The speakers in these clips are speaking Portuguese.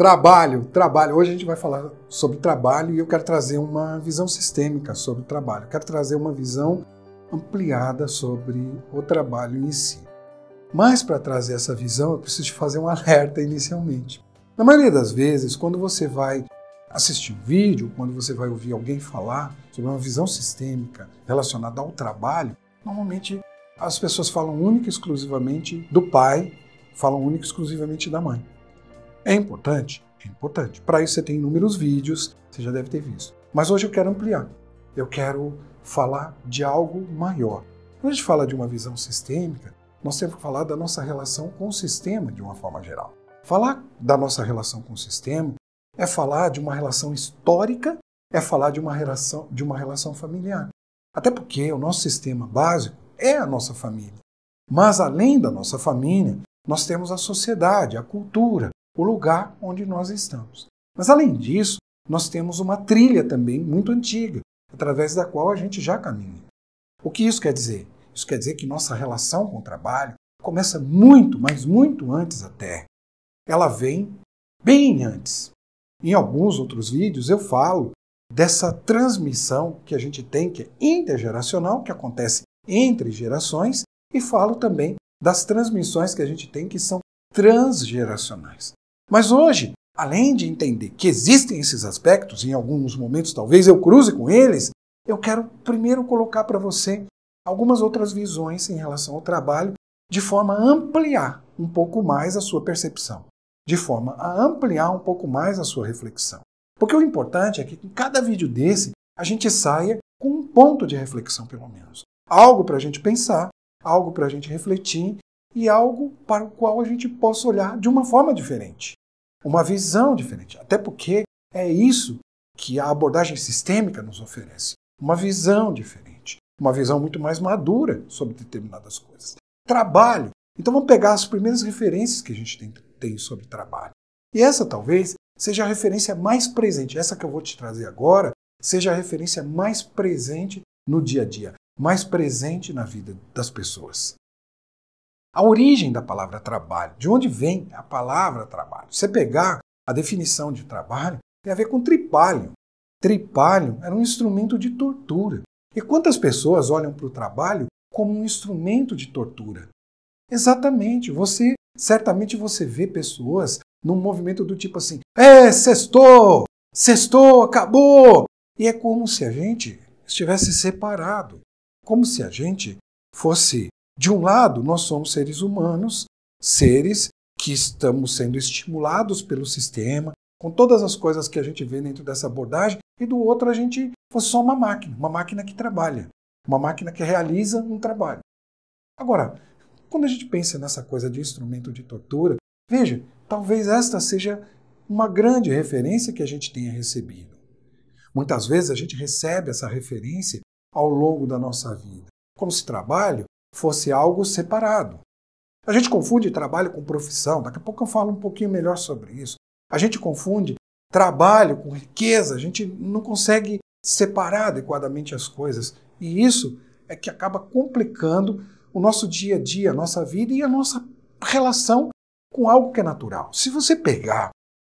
Trabalho, trabalho. Hoje a gente vai falar sobre trabalho e eu quero trazer uma visão sistêmica sobre o trabalho. Eu quero trazer uma visão ampliada sobre o trabalho em si. Mas para trazer essa visão, eu preciso fazer um alerta inicialmente. Na maioria das vezes, quando você vai assistir um vídeo, quando você vai ouvir alguém falar sobre uma visão sistêmica relacionada ao trabalho, normalmente as pessoas falam única e exclusivamente do pai, falam única e exclusivamente da mãe. É importante? É importante. Para isso você tem inúmeros vídeos, você já deve ter visto. Mas hoje eu quero ampliar. Eu quero falar de algo maior. Quando a gente fala de uma visão sistêmica, nós temos que falar da nossa relação com o sistema de uma forma geral. Falar da nossa relação com o sistema é falar de uma relação histórica, é falar de uma relação, de uma relação familiar. Até porque o nosso sistema básico é a nossa família. Mas além da nossa família, nós temos a sociedade, a cultura, o lugar onde nós estamos. Mas além disso, nós temos uma trilha também muito antiga, através da qual a gente já caminha. O que isso quer dizer? Isso quer dizer que nossa relação com o trabalho começa muito, mas muito antes até. Ela vem bem antes. Em alguns outros vídeos eu falo dessa transmissão que a gente tem, que é intergeracional, que acontece entre gerações, e falo também das transmissões que a gente tem que são transgeracionais. Mas hoje, além de entender que existem esses aspectos, em alguns momentos talvez eu cruze com eles, eu quero primeiro colocar para você algumas outras visões em relação ao trabalho, de forma a ampliar um pouco mais a sua percepção, de forma a ampliar um pouco mais a sua reflexão. Porque o importante é que em cada vídeo desse a gente saia com um ponto de reflexão, pelo menos. Algo para a gente pensar, algo para a gente refletir e algo para o qual a gente possa olhar de uma forma diferente uma visão diferente. Até porque é isso que a abordagem sistêmica nos oferece: uma visão diferente, uma visão muito mais madura sobre determinadas coisas. Trabalho. Então vamos pegar as primeiras referências que a gente tem, tem sobre trabalho. E essa talvez seja a referência mais presente, essa que eu vou te trazer agora, seja a referência mais presente no dia a dia, mais presente na vida das pessoas a origem da palavra trabalho, de onde vem a palavra trabalho. Se você pegar a definição de trabalho, tem a ver com tripalho. Tripalho era um instrumento de tortura. E quantas pessoas olham para o trabalho como um instrumento de tortura? Exatamente. Você certamente você vê pessoas num movimento do tipo assim: "É, sextou! Sextou, acabou!" E é como se a gente estivesse separado, como se a gente fosse de um lado, nós somos seres humanos, seres que estamos sendo estimulados pelo sistema, com todas as coisas que a gente vê dentro dessa abordagem, e do outro a gente fosse é só uma máquina, uma máquina que trabalha, uma máquina que realiza um trabalho. Agora, quando a gente pensa nessa coisa de instrumento de tortura, veja, talvez esta seja uma grande referência que a gente tenha recebido. Muitas vezes a gente recebe essa referência ao longo da nossa vida. Como se trabalho, fosse algo separado. A gente confunde trabalho com profissão, daqui a pouco eu falo um pouquinho melhor sobre isso. A gente confunde trabalho com riqueza, a gente não consegue separar adequadamente as coisas. E isso é que acaba complicando o nosso dia a dia, a nossa vida e a nossa relação com algo que é natural. Se você pegar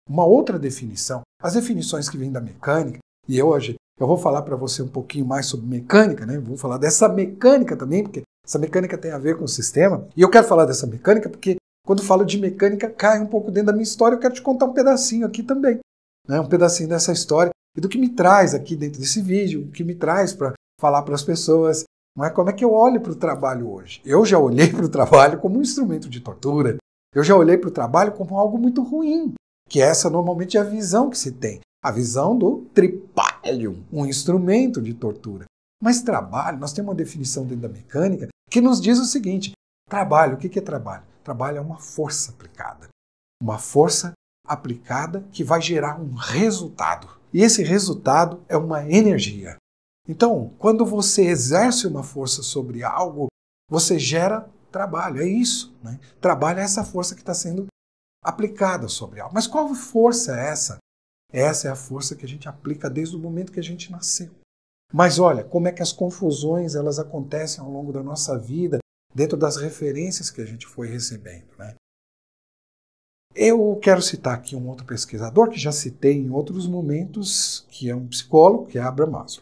uma outra definição, as definições que vêm da mecânica, e hoje eu vou falar para você um pouquinho mais sobre mecânica, né? Vou falar dessa mecânica também, porque essa mecânica tem a ver com o sistema. E eu quero falar dessa mecânica porque quando falo de mecânica cai um pouco dentro da minha história. Eu quero te contar um pedacinho aqui também. Né? Um pedacinho dessa história e do que me traz aqui dentro desse vídeo, o que me traz para falar para as pessoas. é como é que eu olho para o trabalho hoje? Eu já olhei para o trabalho como um instrumento de tortura. Eu já olhei para o trabalho como algo muito ruim, que é essa normalmente é a visão que se tem. A visão do tripalho, um instrumento de tortura. Mas trabalho, nós temos uma definição dentro da mecânica que nos diz o seguinte: trabalho, o que é trabalho? Trabalho é uma força aplicada. Uma força aplicada que vai gerar um resultado. E esse resultado é uma energia. Então, quando você exerce uma força sobre algo, você gera trabalho, é isso. Né? Trabalho é essa força que está sendo aplicada sobre algo. Mas qual força é essa? Essa é a força que a gente aplica desde o momento que a gente nasceu. Mas olha, como é que as confusões elas acontecem ao longo da nossa vida, dentro das referências que a gente foi recebendo, né? Eu quero citar aqui um outro pesquisador que já citei em outros momentos, que é um psicólogo, que é Abraham Maslow.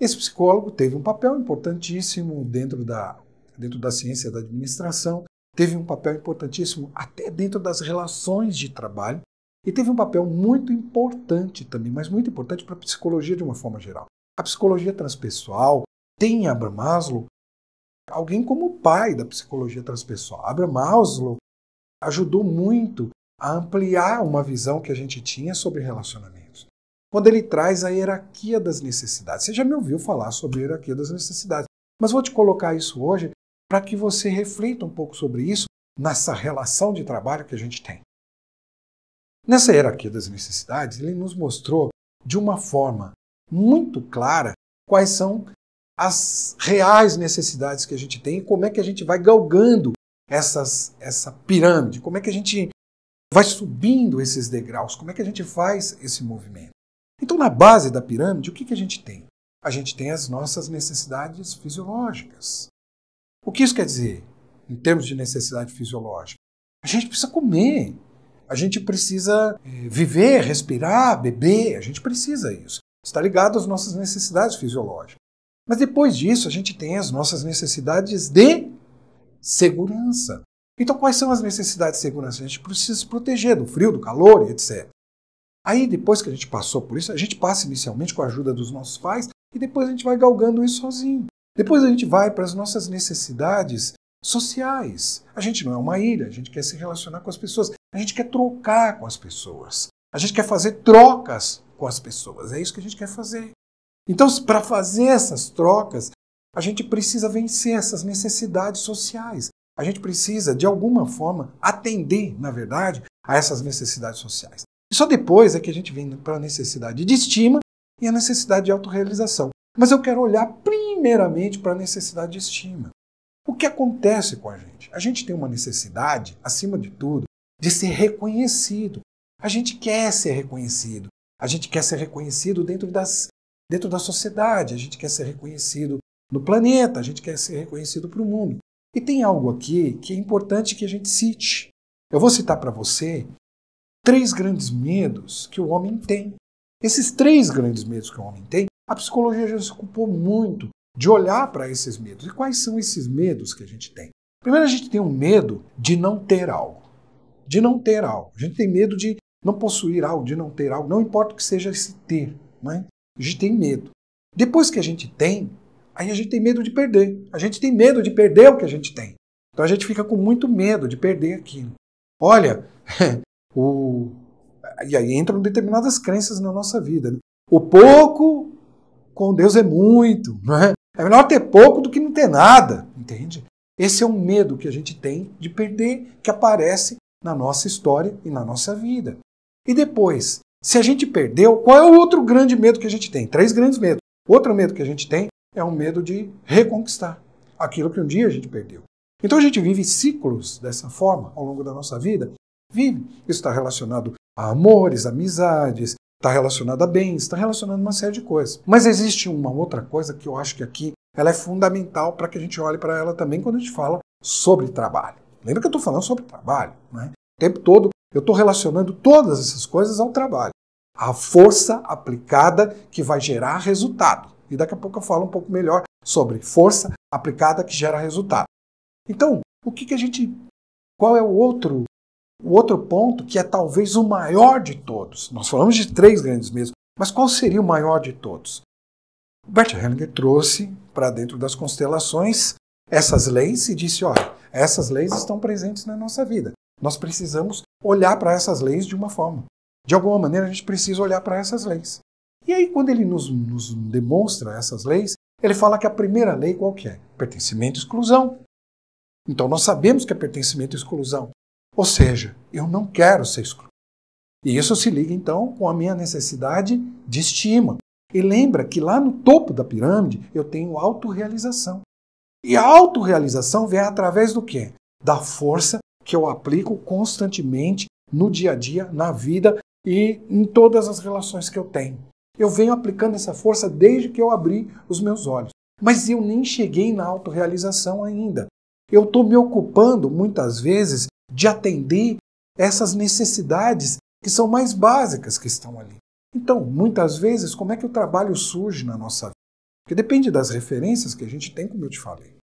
Esse psicólogo teve um papel importantíssimo dentro da, dentro da ciência da administração, teve um papel importantíssimo até dentro das relações de trabalho e teve um papel muito importante também, mas muito importante para a psicologia de uma forma geral, a psicologia transpessoal tem Abraham Maslow alguém como o pai da psicologia transpessoal. Abraham Maslow ajudou muito a ampliar uma visão que a gente tinha sobre relacionamentos. Quando ele traz a hierarquia das necessidades. Você já me ouviu falar sobre a hierarquia das necessidades, mas vou te colocar isso hoje para que você reflita um pouco sobre isso nessa relação de trabalho que a gente tem. Nessa hierarquia das necessidades, ele nos mostrou de uma forma muito clara quais são as reais necessidades que a gente tem e como é que a gente vai galgando essas, essa pirâmide, como é que a gente vai subindo esses degraus, como é que a gente faz esse movimento. Então, na base da pirâmide, o que, que a gente tem? A gente tem as nossas necessidades fisiológicas. O que isso quer dizer, em termos de necessidade fisiológica? A gente precisa comer, a gente precisa eh, viver, respirar, beber, a gente precisa isso. Está ligado às nossas necessidades fisiológicas. Mas depois disso, a gente tem as nossas necessidades de segurança. Então, quais são as necessidades de segurança? A gente precisa se proteger do frio, do calor e etc. Aí, depois que a gente passou por isso, a gente passa inicialmente com a ajuda dos nossos pais e depois a gente vai galgando isso sozinho. Depois a gente vai para as nossas necessidades sociais. A gente não é uma ilha, a gente quer se relacionar com as pessoas, a gente quer trocar com as pessoas, a gente quer fazer trocas com as pessoas. É isso que a gente quer fazer. Então, para fazer essas trocas, a gente precisa vencer essas necessidades sociais. A gente precisa, de alguma forma, atender, na verdade, a essas necessidades sociais. E só depois é que a gente vem para a necessidade de estima e a necessidade de autorrealização. Mas eu quero olhar primeiramente para a necessidade de estima. O que acontece com a gente? A gente tem uma necessidade, acima de tudo, de ser reconhecido. A gente quer ser reconhecido. A gente quer ser reconhecido dentro, das, dentro da sociedade, a gente quer ser reconhecido no planeta, a gente quer ser reconhecido para o mundo. E tem algo aqui que é importante que a gente cite. Eu vou citar para você três grandes medos que o homem tem. Esses três grandes medos que o homem tem, a psicologia já se ocupou muito de olhar para esses medos. E quais são esses medos que a gente tem? Primeiro, a gente tem um medo de não ter algo. De não ter algo. A gente tem medo de não possuir algo, de não ter algo, não importa o que seja esse ter, né? A gente tem medo. Depois que a gente tem, aí a gente tem medo de perder. A gente tem medo de perder o que a gente tem. Então a gente fica com muito medo de perder aquilo. Olha, o... e aí entram determinadas crenças na nossa vida. Né? O pouco com Deus é muito. Né? É melhor ter pouco do que não ter nada, entende? Esse é um medo que a gente tem de perder, que aparece na nossa história e na nossa vida. E depois, se a gente perdeu, qual é o outro grande medo que a gente tem? Três grandes medos. Outro medo que a gente tem é o medo de reconquistar aquilo que um dia a gente perdeu. Então a gente vive ciclos dessa forma ao longo da nossa vida. Vive. Isso está relacionado a amores, amizades, está relacionado a bens, está relacionado a uma série de coisas. Mas existe uma outra coisa que eu acho que aqui ela é fundamental para que a gente olhe para ela também quando a gente fala sobre trabalho. Lembra que eu estou falando sobre trabalho, né? O tempo todo eu estou relacionando todas essas coisas ao trabalho. A força aplicada que vai gerar resultado. E daqui a pouco eu falo um pouco melhor sobre força aplicada que gera resultado. Então, o que, que a gente. Qual é o outro, o outro ponto que é talvez o maior de todos? Nós falamos de três grandes mesmo, mas qual seria o maior de todos? Bert Hellinger trouxe para dentro das constelações essas leis e disse: olha, essas leis estão presentes na nossa vida. Nós precisamos olhar para essas leis de uma forma. De alguma maneira, a gente precisa olhar para essas leis. E aí, quando ele nos, nos, demonstra essas leis, ele fala que a primeira lei qual que é? Pertencimento e exclusão. Então, nós sabemos que é pertencimento e exclusão. Ou seja, eu não quero ser excluído. E isso se liga, então, com a minha necessidade de estima. E lembra que lá no topo da pirâmide eu tenho autorrealização. E a autorrealização vem através do quê? Da força que eu aplico constantemente no dia a dia, na vida e em todas as relações que eu tenho. Eu venho aplicando essa força desde que eu abri os meus olhos. Mas eu nem cheguei na autorrealização ainda. Eu estou me ocupando, muitas vezes, de atender essas necessidades que são mais básicas que estão ali. Então, muitas vezes, como é que o trabalho surge na nossa vida? Porque depende das referências que a gente tem, como eu te falei.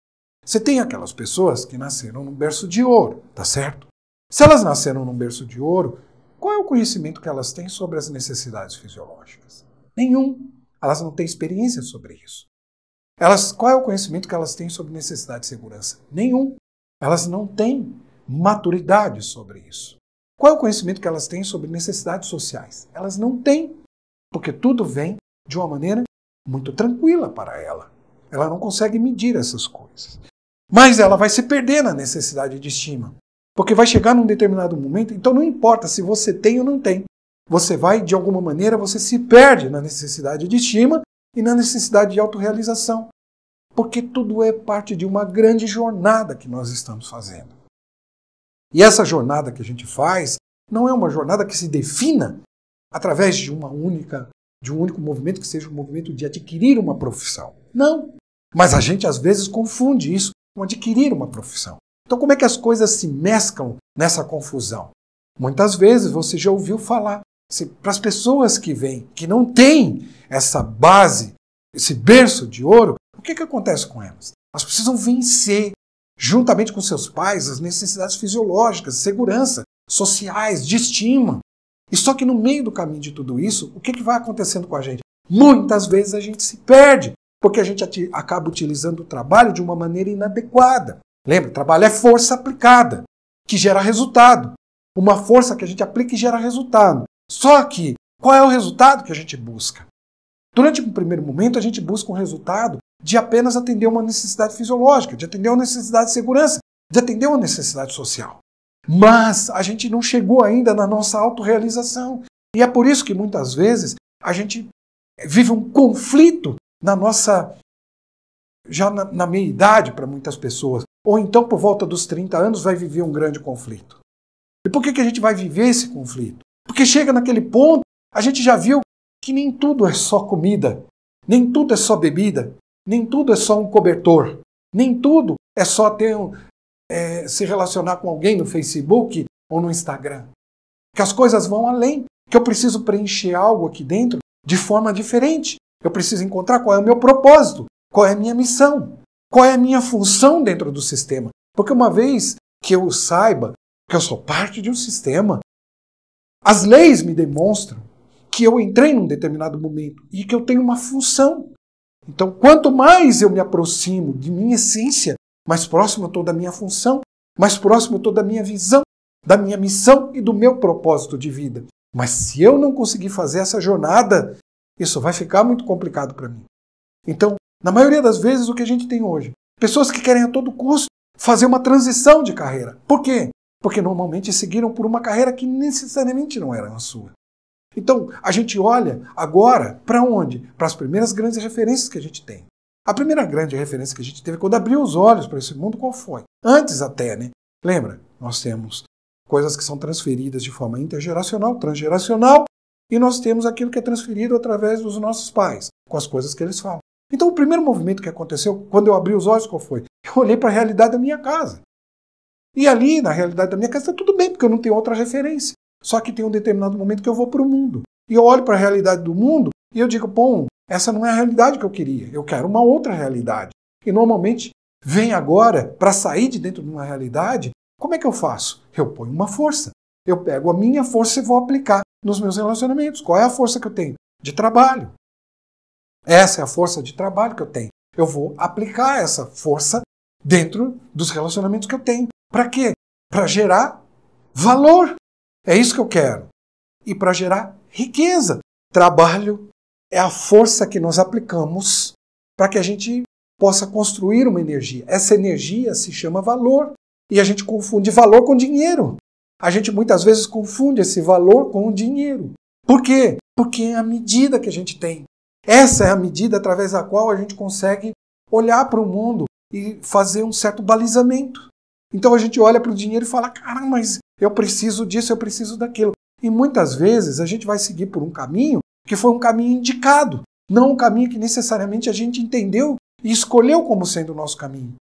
Você tem aquelas pessoas que nasceram num berço de ouro, tá certo? Se elas nasceram num berço de ouro, qual é o conhecimento que elas têm sobre as necessidades fisiológicas? Nenhum. Elas não têm experiência sobre isso. Elas, qual é o conhecimento que elas têm sobre necessidade de segurança? Nenhum. Elas não têm maturidade sobre isso. Qual é o conhecimento que elas têm sobre necessidades sociais? Elas não têm, porque tudo vem de uma maneira muito tranquila para ela. Ela não consegue medir essas coisas. Mas ela vai se perder na necessidade de estima. Porque vai chegar num determinado momento, então não importa se você tem ou não tem. Você vai, de alguma maneira, você se perde na necessidade de estima e na necessidade de autorrealização. Porque tudo é parte de uma grande jornada que nós estamos fazendo. E essa jornada que a gente faz não é uma jornada que se defina através de uma única de um único movimento que seja o um movimento de adquirir uma profissão. Não. Mas a gente às vezes confunde isso adquirir uma profissão. Então, como é que as coisas se mesclam nessa confusão? Muitas vezes você já ouviu falar para as pessoas que vêm, que não têm essa base, esse berço de ouro, o que, que acontece com elas? Elas precisam vencer, juntamente com seus pais, as necessidades fisiológicas, segurança, sociais, de estima. E só que no meio do caminho de tudo isso, o que, que vai acontecendo com a gente? Muitas vezes a gente se perde, porque a gente acaba utilizando o trabalho de uma maneira inadequada. Lembra, trabalho é força aplicada, que gera resultado. Uma força que a gente aplica e gera resultado. Só que, qual é o resultado que a gente busca? Durante o um primeiro momento, a gente busca um resultado de apenas atender uma necessidade fisiológica, de atender uma necessidade de segurança, de atender uma necessidade social. Mas a gente não chegou ainda na nossa autorrealização. E é por isso que muitas vezes a gente vive um conflito na nossa. já na, na meia idade para muitas pessoas, ou então por volta dos 30 anos, vai viver um grande conflito. E por que, que a gente vai viver esse conflito? Porque chega naquele ponto, a gente já viu que nem tudo é só comida, nem tudo é só bebida, nem tudo é só um cobertor, nem tudo é só ter um, é, se relacionar com alguém no Facebook ou no Instagram. Que as coisas vão além, que eu preciso preencher algo aqui dentro de forma diferente. Eu preciso encontrar qual é o meu propósito, qual é a minha missão, qual é a minha função dentro do sistema. Porque uma vez que eu saiba que eu sou parte de um sistema, as leis me demonstram que eu entrei num determinado momento e que eu tenho uma função. Então, quanto mais eu me aproximo de minha essência, mais próximo eu estou da minha função, mais próximo eu estou da minha visão, da minha missão e do meu propósito de vida. Mas se eu não conseguir fazer essa jornada, isso vai ficar muito complicado para mim. Então, na maioria das vezes, o que a gente tem hoje? Pessoas que querem a todo custo fazer uma transição de carreira. Por quê? Porque normalmente seguiram por uma carreira que necessariamente não era a sua. Então, a gente olha agora para onde? Para as primeiras grandes referências que a gente tem. A primeira grande referência que a gente teve quando abriu os olhos para esse mundo, qual foi? Antes até, né? Lembra? Nós temos coisas que são transferidas de forma intergeracional, transgeracional, e nós temos aquilo que é transferido através dos nossos pais, com as coisas que eles falam. Então, o primeiro movimento que aconteceu, quando eu abri os olhos, qual foi? Eu olhei para a realidade da minha casa. E ali, na realidade da minha casa, está tudo bem, porque eu não tenho outra referência. Só que tem um determinado momento que eu vou para o mundo. E eu olho para a realidade do mundo e eu digo, bom, essa não é a realidade que eu queria. Eu quero uma outra realidade. E normalmente, vem agora, para sair de dentro de uma realidade, como é que eu faço? Eu ponho uma força. Eu pego a minha força e vou aplicar nos meus relacionamentos. Qual é a força que eu tenho? De trabalho. Essa é a força de trabalho que eu tenho. Eu vou aplicar essa força dentro dos relacionamentos que eu tenho. Para quê? Para gerar valor. É isso que eu quero. E para gerar riqueza. Trabalho é a força que nós aplicamos para que a gente possa construir uma energia. Essa energia se chama valor. E a gente confunde valor com dinheiro. A gente muitas vezes confunde esse valor com o dinheiro. Por quê? Porque é a medida que a gente tem. Essa é a medida através da qual a gente consegue olhar para o mundo e fazer um certo balizamento. Então a gente olha para o dinheiro e fala: cara, mas eu preciso disso, eu preciso daquilo. E muitas vezes a gente vai seguir por um caminho que foi um caminho indicado, não um caminho que necessariamente a gente entendeu e escolheu como sendo o nosso caminho.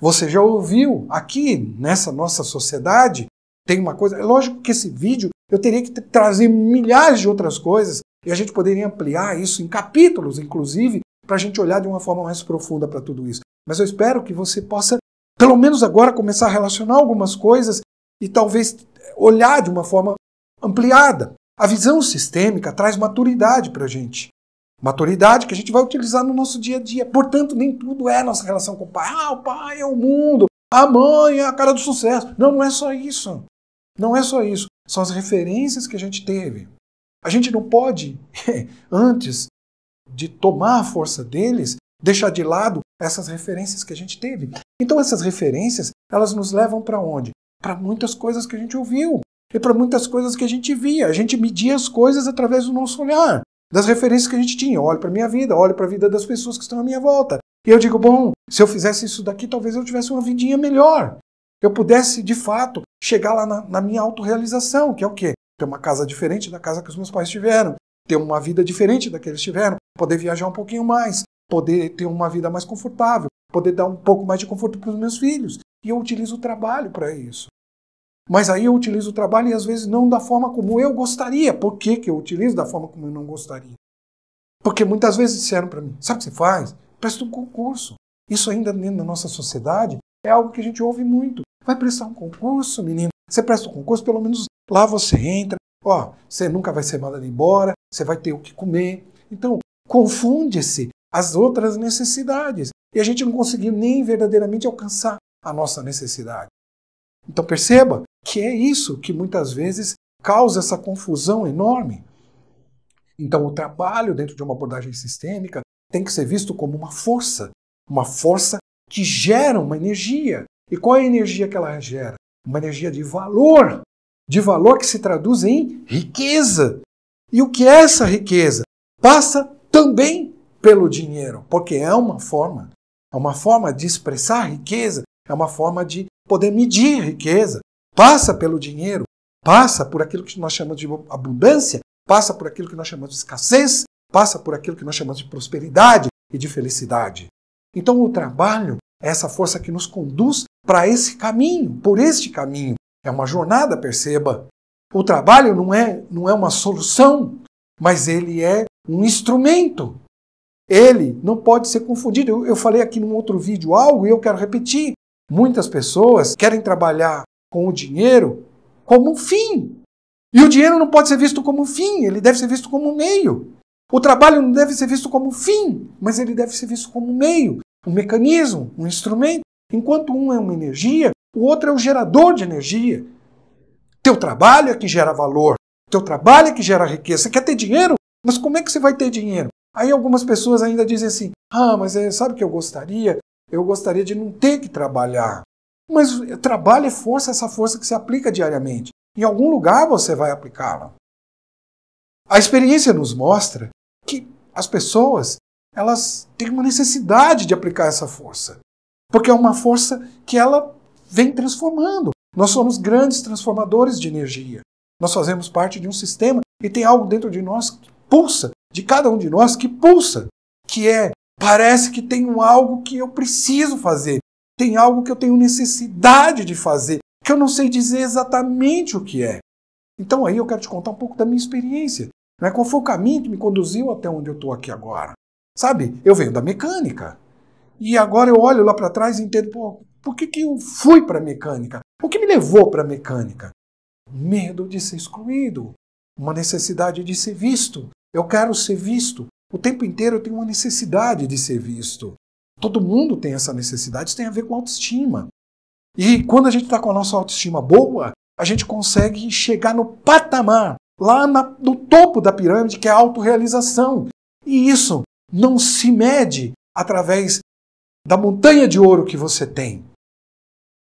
Você já ouviu aqui nessa nossa sociedade tem uma coisa. É lógico que esse vídeo eu teria que trazer milhares de outras coisas e a gente poderia ampliar isso em capítulos, inclusive, para a gente olhar de uma forma mais profunda para tudo isso. Mas eu espero que você possa, pelo menos agora, começar a relacionar algumas coisas e talvez olhar de uma forma ampliada. A visão sistêmica traz maturidade para a gente. Maturidade que a gente vai utilizar no nosso dia a dia. Portanto, nem tudo é nossa relação com o pai. Ah, o pai é o mundo. A mãe é a cara do sucesso. Não, não é só isso. Não é só isso, são as referências que a gente teve. A gente não pode, antes de tomar a força deles, deixar de lado essas referências que a gente teve. Então essas referências, elas nos levam para onde? Para muitas coisas que a gente ouviu e para muitas coisas que a gente via. A gente media as coisas através do nosso olhar, das referências que a gente tinha. Olho para minha vida, olho para a vida das pessoas que estão à minha volta. E eu digo, bom, se eu fizesse isso daqui, talvez eu tivesse uma vidinha melhor que eu pudesse, de fato, chegar lá na, na minha autorrealização, que é o quê? Ter uma casa diferente da casa que os meus pais tiveram, ter uma vida diferente da que eles tiveram, poder viajar um pouquinho mais, poder ter uma vida mais confortável, poder dar um pouco mais de conforto para os meus filhos. E eu utilizo o trabalho para isso. Mas aí eu utilizo o trabalho e às vezes não da forma como eu gostaria. Por que, que eu utilizo da forma como eu não gostaria? Porque muitas vezes disseram para mim: sabe o que você faz? Presta um concurso. Isso ainda dentro da nossa sociedade é algo que a gente ouve muito. Vai prestar um concurso, menino. Você presta um concurso, pelo menos lá você entra. Ó, você nunca vai ser mandado embora, você vai ter o que comer. Então, confunde-se as outras necessidades. E a gente não conseguiu nem verdadeiramente alcançar a nossa necessidade. Então perceba que é isso que muitas vezes causa essa confusão enorme. Então o trabalho dentro de uma abordagem sistêmica tem que ser visto como uma força, uma força que gera uma energia. E qual é a energia que ela gera? Uma energia de valor, de valor que se traduz em riqueza. E o que é essa riqueza? Passa também pelo dinheiro, porque é uma forma, é uma forma de expressar riqueza, é uma forma de poder medir riqueza. Passa pelo dinheiro, passa por aquilo que nós chamamos de abundância, passa por aquilo que nós chamamos de escassez, passa por aquilo que nós chamamos de prosperidade e de felicidade. Então, o trabalho é essa força que nos conduz para esse caminho, por este caminho. É uma jornada, perceba. O trabalho não é, não é uma solução, mas ele é um instrumento. Ele não pode ser confundido. Eu, eu falei aqui num outro vídeo algo e eu quero repetir. Muitas pessoas querem trabalhar com o dinheiro como um fim. E o dinheiro não pode ser visto como um fim, ele deve ser visto como um meio. O trabalho não deve ser visto como um fim, mas ele deve ser visto como um meio um mecanismo, um instrumento. Enquanto um é uma energia, o outro é o gerador de energia. Teu trabalho é que gera valor, teu trabalho é que gera riqueza. Você quer ter dinheiro? Mas como é que você vai ter dinheiro? Aí algumas pessoas ainda dizem assim: ah, mas eh, sabe o que eu gostaria? Eu gostaria de não ter que trabalhar. Mas eh, trabalho é força, essa força que se aplica diariamente. Em algum lugar você vai aplicá-la. A experiência nos mostra que as pessoas elas têm uma necessidade de aplicar essa força, porque é uma força que ela vem transformando. Nós somos grandes transformadores de energia. Nós fazemos parte de um sistema e tem algo dentro de nós que pulsa, de cada um de nós que pulsa, que é parece que tem um algo que eu preciso fazer, tem algo que eu tenho necessidade de fazer, que eu não sei dizer exatamente o que é. Então aí eu quero te contar um pouco da minha experiência. Né? Qual foi o caminho que me conduziu até onde eu estou aqui agora? Sabe? Eu venho da mecânica. E agora eu olho lá para trás e entendo, pô, por que, que eu fui para mecânica? O que me levou para mecânica? Medo de ser excluído, uma necessidade de ser visto. Eu quero ser visto. O tempo inteiro eu tenho uma necessidade de ser visto. Todo mundo tem essa necessidade, isso tem a ver com autoestima. E quando a gente está com a nossa autoestima boa, a gente consegue chegar no patamar, lá na, no topo da pirâmide, que é a autorrealização. E isso não se mede através da montanha de ouro que você tem,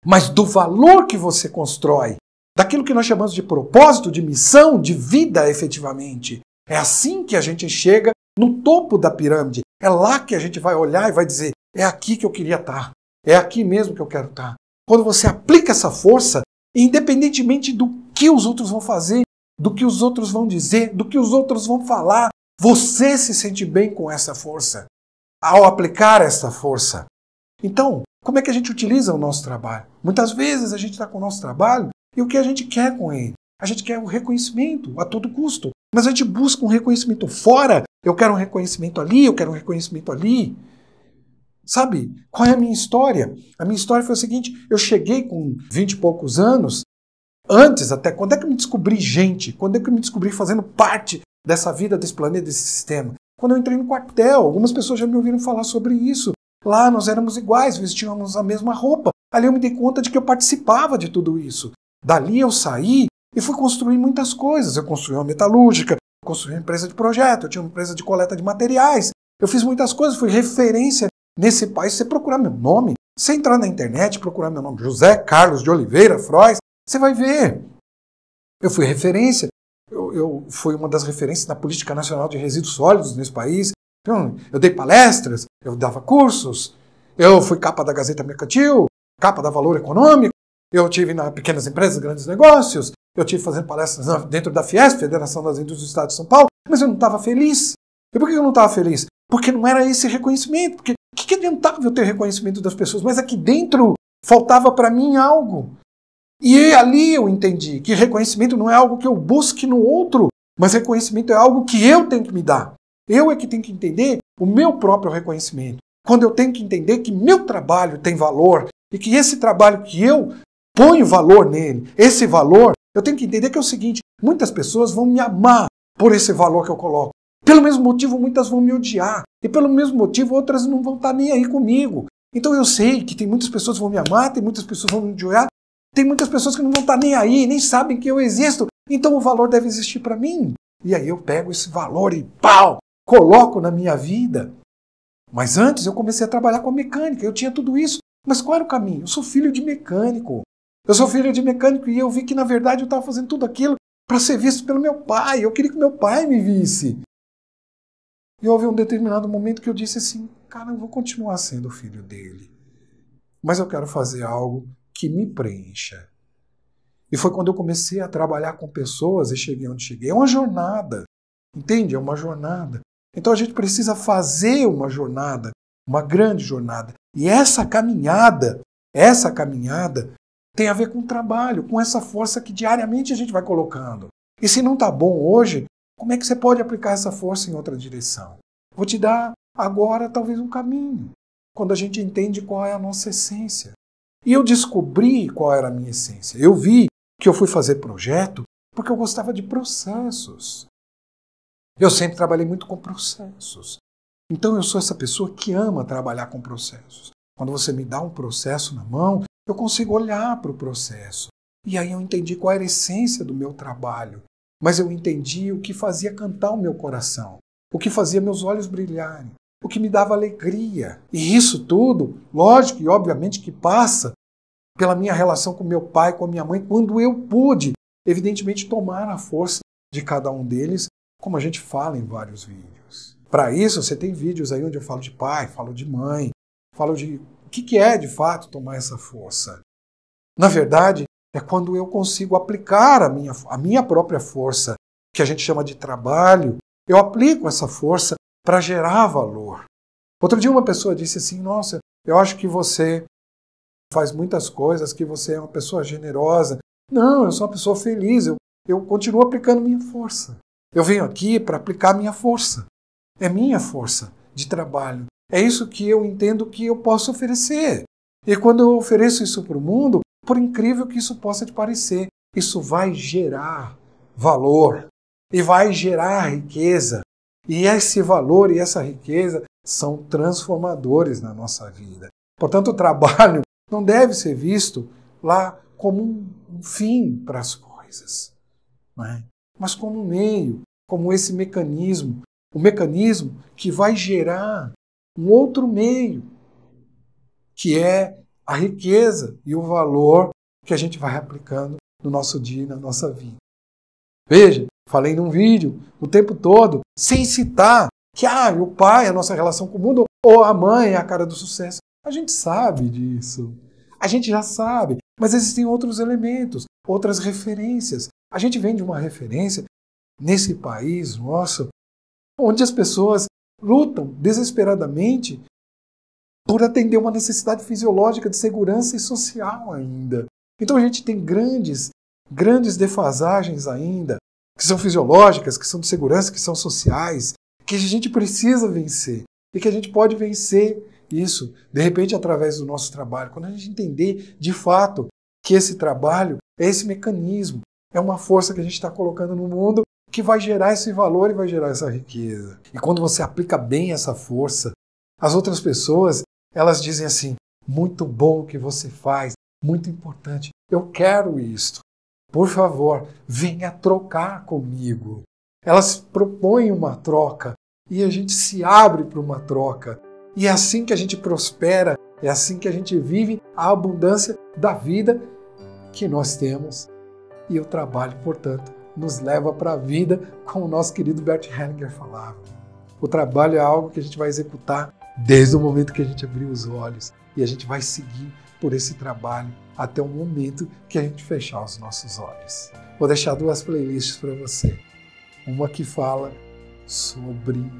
mas do valor que você constrói, daquilo que nós chamamos de propósito, de missão, de vida efetivamente. É assim que a gente chega no topo da pirâmide. É lá que a gente vai olhar e vai dizer: é aqui que eu queria estar, é aqui mesmo que eu quero estar. Quando você aplica essa força, independentemente do que os outros vão fazer, do que os outros vão dizer, do que os outros vão falar, você se sente bem com essa força, ao aplicar essa força. Então, como é que a gente utiliza o nosso trabalho? Muitas vezes a gente está com o nosso trabalho e o que a gente quer com ele? A gente quer o um reconhecimento a todo custo, mas a gente busca um reconhecimento fora. Eu quero um reconhecimento ali, eu quero um reconhecimento ali. Sabe? Qual é a minha história? A minha história foi o seguinte: eu cheguei com 20 e poucos anos, antes até, quando é que eu me descobri gente? Quando é que eu me descobri fazendo parte dessa vida, desse planeta, desse sistema. Quando eu entrei no quartel, algumas pessoas já me ouviram falar sobre isso. Lá nós éramos iguais, vestíamos a mesma roupa. Ali eu me dei conta de que eu participava de tudo isso. Dali eu saí e fui construir muitas coisas. Eu construí uma metalúrgica, construí uma empresa de projeto, eu tinha uma empresa de coleta de materiais. Eu fiz muitas coisas, fui referência nesse país. Você procurar meu nome, você entrar na internet, procurar meu nome, José Carlos de Oliveira Frois, você vai ver. Eu fui referência eu, eu fui uma das referências na política nacional de resíduos sólidos nesse país. Eu, então, eu dei palestras, eu dava cursos, eu fui capa da Gazeta Mercantil, capa da Valor Econômico, eu tive na pequenas empresas, grandes negócios, eu tive fazendo palestras dentro da Fiesp, Federação das Indústrias do Estado de São Paulo, mas eu não estava feliz. E por que eu não estava feliz? Porque não era esse reconhecimento. Porque o que, que adiantava eu ter reconhecimento das pessoas? Mas aqui dentro faltava para mim algo. E ali eu entendi que reconhecimento não é algo que eu busque no outro, mas reconhecimento é algo que eu tenho que me dar. Eu é que tenho que entender o meu próprio reconhecimento. Quando eu tenho que entender que meu trabalho tem valor e que esse trabalho que eu ponho valor nele, esse valor, eu tenho que entender que é o seguinte: muitas pessoas vão me amar por esse valor que eu coloco. Pelo mesmo motivo, muitas vão me odiar. E pelo mesmo motivo, outras não vão estar nem aí comigo. Então eu sei que tem muitas pessoas que vão me amar, tem muitas pessoas que vão me odiar, tem muitas pessoas que não estão tá nem aí, nem sabem que eu existo, então o valor deve existir para mim. E aí eu pego esse valor e pau, coloco na minha vida. Mas antes eu comecei a trabalhar com a mecânica, eu tinha tudo isso. Mas qual era o caminho? Eu sou filho de mecânico. Eu sou filho de mecânico e eu vi que na verdade eu estava fazendo tudo aquilo para ser visto pelo meu pai. Eu queria que meu pai me visse. E houve um determinado momento que eu disse assim: cara, eu vou continuar sendo filho dele, mas eu quero fazer algo que me preencha. E foi quando eu comecei a trabalhar com pessoas e cheguei onde cheguei. É uma jornada, entende? É uma jornada. Então a gente precisa fazer uma jornada, uma grande jornada. E essa caminhada, essa caminhada tem a ver com o trabalho, com essa força que diariamente a gente vai colocando. E se não está bom hoje, como é que você pode aplicar essa força em outra direção? Vou te dar agora talvez um caminho, quando a gente entende qual é a nossa essência. E eu descobri qual era a minha essência. Eu vi que eu fui fazer projeto porque eu gostava de processos. Eu sempre trabalhei muito com processos. Então eu sou essa pessoa que ama trabalhar com processos. Quando você me dá um processo na mão, eu consigo olhar para o processo. E aí eu entendi qual era a essência do meu trabalho. Mas eu entendi o que fazia cantar o meu coração, o que fazia meus olhos brilharem que me dava alegria. E isso tudo, lógico e obviamente que passa pela minha relação com meu pai, com a minha mãe, quando eu pude, evidentemente, tomar a força de cada um deles, como a gente fala em vários vídeos. Para isso, você tem vídeos aí onde eu falo de pai, falo de mãe, falo de o que, que é de fato tomar essa força. Na verdade, é quando eu consigo aplicar a minha, a minha própria força, que a gente chama de trabalho, eu aplico essa força para gerar valor. Outro dia uma pessoa disse assim: "Nossa, eu acho que você faz muitas coisas, que você é uma pessoa generosa". Não, eu sou uma pessoa feliz, eu, eu continuo aplicando minha força. Eu venho aqui para aplicar minha força. É minha força de trabalho. É isso que eu entendo que eu posso oferecer. E quando eu ofereço isso para o mundo, por incrível que isso possa te parecer, isso vai gerar valor e vai gerar riqueza e esse valor e essa riqueza são transformadores na nossa vida. Portanto, o trabalho não deve ser visto lá como um fim para as coisas, né? mas como um meio, como esse mecanismo, o um mecanismo que vai gerar um outro meio, que é a riqueza e o valor que a gente vai aplicando no nosso dia e na nossa vida. Veja, falei num vídeo, o tempo todo, sem citar que ah, o pai, a nossa relação com o mundo, ou a mãe é a cara do sucesso. A gente sabe disso. A gente já sabe. Mas existem outros elementos, outras referências. A gente vem de uma referência nesse país nosso, onde as pessoas lutam desesperadamente por atender uma necessidade fisiológica de segurança e social ainda. Então a gente tem grandes, grandes defasagens ainda que são fisiológicas, que são de segurança, que são sociais, que a gente precisa vencer e que a gente pode vencer isso, de repente, através do nosso trabalho. Quando a gente entender de fato que esse trabalho é esse mecanismo, é uma força que a gente está colocando no mundo que vai gerar esse valor e vai gerar essa riqueza. E quando você aplica bem essa força, as outras pessoas, elas dizem assim: muito bom o que você faz, muito importante, eu quero isto. Por favor, venha trocar comigo. Elas propõem uma troca e a gente se abre para uma troca. E é assim que a gente prospera, é assim que a gente vive a abundância da vida que nós temos. E o trabalho, portanto, nos leva para a vida, como o nosso querido Bert Hellinger falava. O trabalho é algo que a gente vai executar desde o momento que a gente abriu os olhos e a gente vai seguir por esse trabalho até o momento que a gente fechar os nossos olhos. Vou deixar duas playlists para você. Uma que fala sobre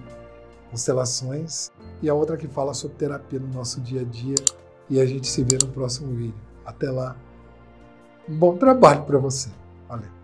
constelações e a outra que fala sobre terapia no nosso dia a dia. E a gente se vê no próximo vídeo. Até lá. Um bom trabalho para você. Valeu.